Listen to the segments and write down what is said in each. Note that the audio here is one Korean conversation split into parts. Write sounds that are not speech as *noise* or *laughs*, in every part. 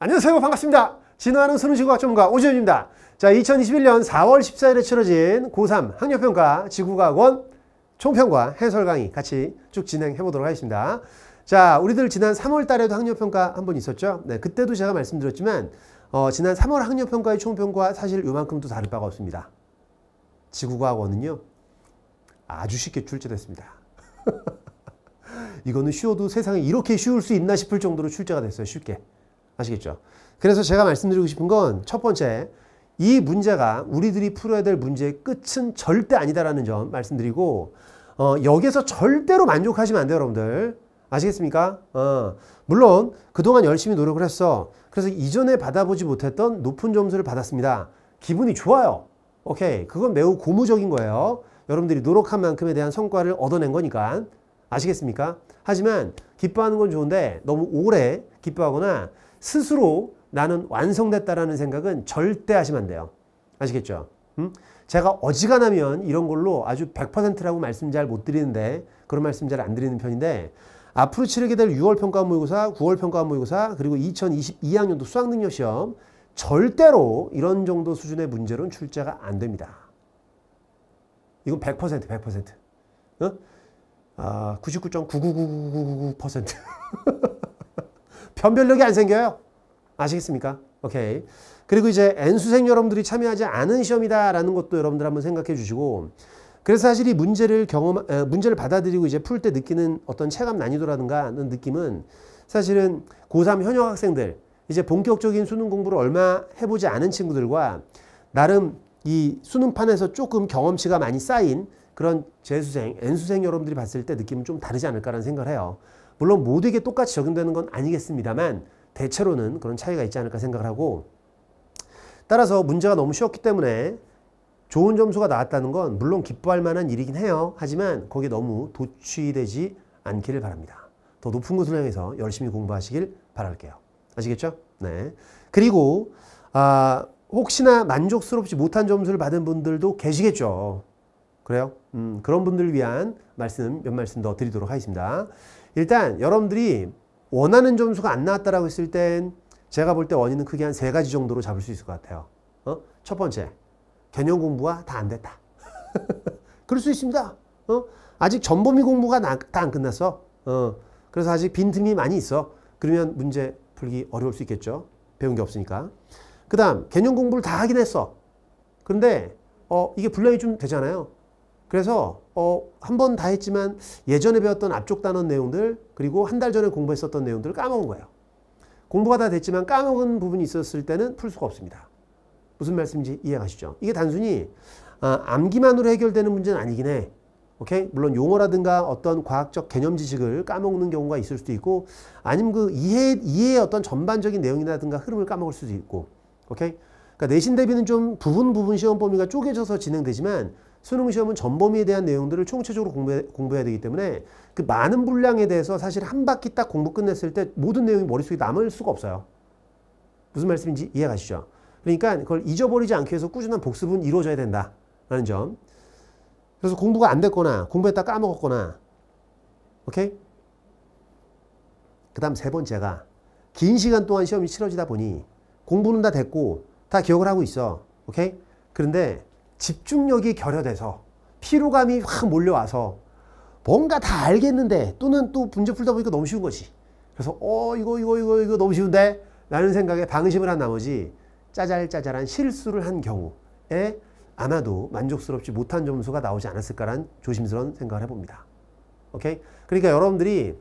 안녕하세요. 반갑습니다. 진화하는 수능시과 전문가 오지현입니다. 자, 2021년 4월 14일에 치러진 고3 학력평가 지구과학원 총평과 해설 강의 같이 쭉 진행해 보도록 하겠습니다. 자, 우리들 지난 3월 달에도 학력평가 한 번 있었죠? 네, 그때도 제가 말씀드렸지만 어, 지난 3월 학력평가의 총평과 사실 요만큼도 다를 바가 없습니다. 지구과학원은요. 아주 쉽게 출제됐습니다. *laughs* 이거는 쉬워도 세상에 이렇게 쉬울 수 있나 싶을 정도로 출제가 됐어요. 쉽게. 아시겠죠? 그래서 제가 말씀드리고 싶은 건 첫 번째, 이 문제가 우리들이 풀어야 될 문제의 끝은 절대 아니다라는 점 말씀드리고, 어, 여기에서 절대로 만족하시면 안 돼요, 여러분들. 아시겠습니까? 어, 물론 그동안 열심히 노력을 했어. 그래서 이전에 받아보지 못했던 높은 점수를 받았습니다. 기분이 좋아요. 오케이. 그건 매우 고무적인 거예요. 여러분들이 노력한 만큼에 대한 성과를 얻어낸 거니까. 아시겠습니까? 하지만 기뻐하는 건 좋은데 너무 오래 기뻐하거나 스스로 나는 완성됐다라는 생각은 절대 하시면 안 돼요. 아시겠죠? 음? 제가 어지간하면 이런 걸로 아주 100%라고 말씀 잘 못 드리는데 그런 말씀 잘 안 드리는 편인데 앞으로 치르게 될 6월 평가 모의고사, 9월 평가 모의고사 그리고 2022학년도 수학능력 시험 절대로 이런 정도 수준의 문제로는 출제가 안 됩니다. 이건 100% 100%. 어? 아, 99.99999% *laughs* 변별력이 안 생겨요. 아시겠습니까? 오케이. 그리고 이제 N수생 여러분들이 참여하지 않은 시험이다라는 것도 여러분들 한번 생각해 주시고 그래서 사실 이 문제를 경험 에, 문제를 받아들이고 이제 풀 때 느끼는 어떤 체감 난이도라든가 하는 느낌은 사실은 고3 현역 학생들 이제 본격적인 수능 공부를 얼마 해보지 않은 친구들과 나름 이 수능판에서 조금 경험치가 많이 쌓인 그런 재수생, N수생 여러분들이 봤을 때 느낌은 좀 다르지 않을까라는 생각을 해요. 물론 모두에게 똑같이 적용되는 건 아니겠습니다만 대체로는 그런 차이가 있지 않을까 생각을 하고 따라서 문제가 너무 쉬웠기 때문에 좋은 점수가 나왔다는 건 물론 기뻐할 만한 일이긴 해요. 하지만 거기에 너무 도취되지 않기를 바랍니다. 더 높은 곳을 향해서 열심히 공부하시길 바랄게요. 아시겠죠? 네. 그리고 아, 혹시나 만족스럽지 못한 점수를 받은 분들도 계시겠죠. 그래요? 음, 그런 분들을 위한 말씀 몇 말씀 더 드리도록 하겠습니다. 일단 여러분들이 원하는 점수가 안나왔다라 했을 땐 제가 볼 때 원인은 크게 한 세 가지 정도로 잡을 수 있을 것 같아요. 어? 첫 번째, 개념 공부가 다 안 됐다. *laughs* 그럴 수 있습니다. 어? 아직 전범위 공부가 다 안 끝났어. 어. 그래서 아직 빈틈이 많이 있어. 그러면 문제 풀기 어려울 수 있겠죠. 배운 게 없으니까. 그 다음, 개념 공부를 다 하긴 했어. 그런데, 어, 이게 분량이 좀 되잖아요. 그래서 어, 한 번 다 했지만 예전에 배웠던 앞쪽 단원 내용들 그리고 한 달 전에 공부했었던 내용들을 까먹은 거예요. 공부가 다 됐지만 까먹은 부분이 있었을 때는 풀 수가 없습니다. 무슨 말씀인지 이해하시죠 이게 단순히 아, 암기만으로 해결되는 문제는 아니긴 해. 오케이? 물론 용어라든가 어떤 과학적 개념 지식을 까먹는 경우가 있을 수도 있고 아니면 그 이해, 이해의 어떤 전반적인 내용이라든가 흐름을 까먹을 수도 있고 오케이? 그러니까 내신 대비는 좀 부분 부분 시험 범위가 쪼개져서 진행되지만 수능 시험은 전범위에 대한 내용들을 총체적으로 공부, 해야 되기 때문에 그 많은 분량에 대해서 사실 한 바퀴 딱 공부 끝냈을 때 모든 내용이 머릿속에 남을 수가 없어요. 무슨 말씀인지 이해 가시죠? 그러니까 그걸 잊어버리지 않기 위해서 꾸준한 복습은 이루어져야 된다라는 점. 그래서 공부가 안 됐거나 공부했다 까먹었거나 오케이? 그 다음 세 번째가 긴 시간 동안 시험이 치러지다 보니 공부는 다 됐고 다 기억을 하고 있어. 오케이? 그런데 집중력이 결여돼서 피로감이 확 몰려와서 뭔가 다 알겠는데 또는 또 문제 풀다 보니까 너무 쉬운 거지. 그래서 어 이거 이거 이거 이거 너무 쉬운데 라는 생각에 방심을 한 나머지 짜잘짜잘한 실수를 한 경우에 아마도 만족스럽지 못한 점수가 나오지 않았을까란 조심스러운 생각을 해봅니다. 오케이? 그러니까 여러분들이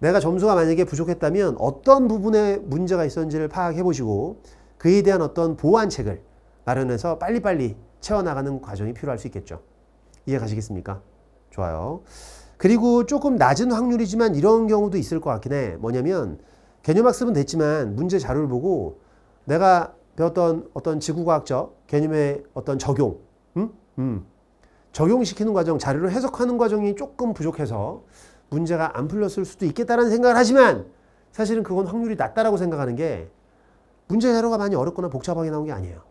내가 점수가 만약에 부족했다면 어떤 부분에 문제가 있었는지를 파악해 보시고 그에 대한 어떤 보완책을 마련해서 빨리빨리 채워나가는 과정이 필요할 수 있겠죠. 이해 가시겠습니까? 좋아요. 그리고 조금 낮은 확률이지만 이런 경우도 있을 것 같긴 해. 뭐냐면 개념학습은 됐지만 문제 자료를 보고 내가 배웠던 어떤 지구과학적 개념의 어떤 적용, 음? 음. 적용시키는 과정, 자료를 해석하는 과정이 조금 부족해서 문제가 안 풀렸을 수도 있겠다라는 생각을 하지만 사실은 그건 확률이 낮다라고 생각하는 게 문제 자료가 많이 어렵거나 복잡하게 나온 게 아니에요.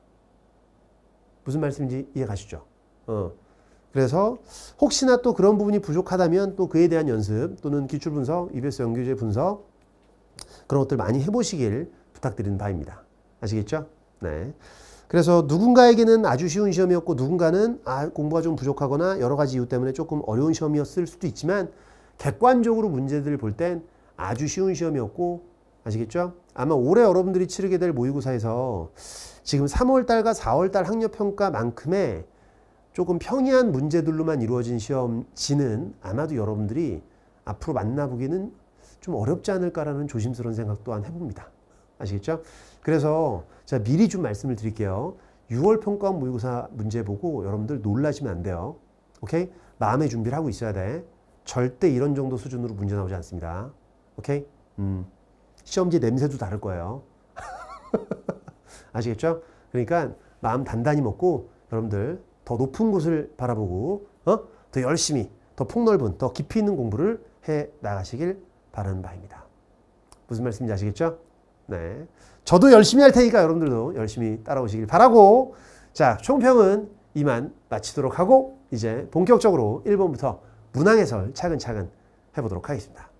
무슨 말씀인지 이해 가시죠? 어. 그래서 혹시나 또 그런 부분이 부족하다면 또 그에 대한 연습 또는 기출 분석, EBS 연규제 분석 그런 것들 많이 해보시길 부탁드리는 바입니다. 아시겠죠? 네. 그래서 누군가에게는 아주 쉬운 시험이었고 누군가는 아, 공부가 좀 부족하거나 여러 가지 이유 때문에 조금 어려운 시험이었을 수도 있지만 객관적으로 문제들을 볼 땐 아주 쉬운 시험이었고 아시겠죠? 아마 올해 여러분들이 치르게 될 모의고사에서 지금 3월달과 4월달 학력평가만큼의 조금 평이한 문제들로만 이루어진 시험지는 아마도 여러분들이 앞으로 만나보기는 좀 어렵지 않을까라는 조심스러운 생각 또한 해봅니다. 아시겠죠? 그래서 제가 미리 좀 말씀을 드릴게요. 6월 평가원 모의고사 문제 보고 여러분들 놀라시면 안 돼요. 오케이? 마음의 준비를 하고 있어야 돼. 절대 이런 정도 수준으로 문제 나오지 않습니다. 오케이? 음. 시험지 냄새도 다를 거예요. *laughs* 아시겠죠? 그러니까 마음 단단히 먹고 여러분들 더 높은 곳을 바라보고 어? 더 열심히 더 폭넓은 더 깊이 있는 공부를 해 나가시길 바라는 바입니다. 무슨 말씀인지 아시겠죠? 네. 저도 열심히 할 테니까 여러분들도 열심히 따라오시길 바라고 자 총평은 이만 마치도록 하고 이제 본격적으로 1번부터 문항 해설 차근차근 해보도록 하겠습니다.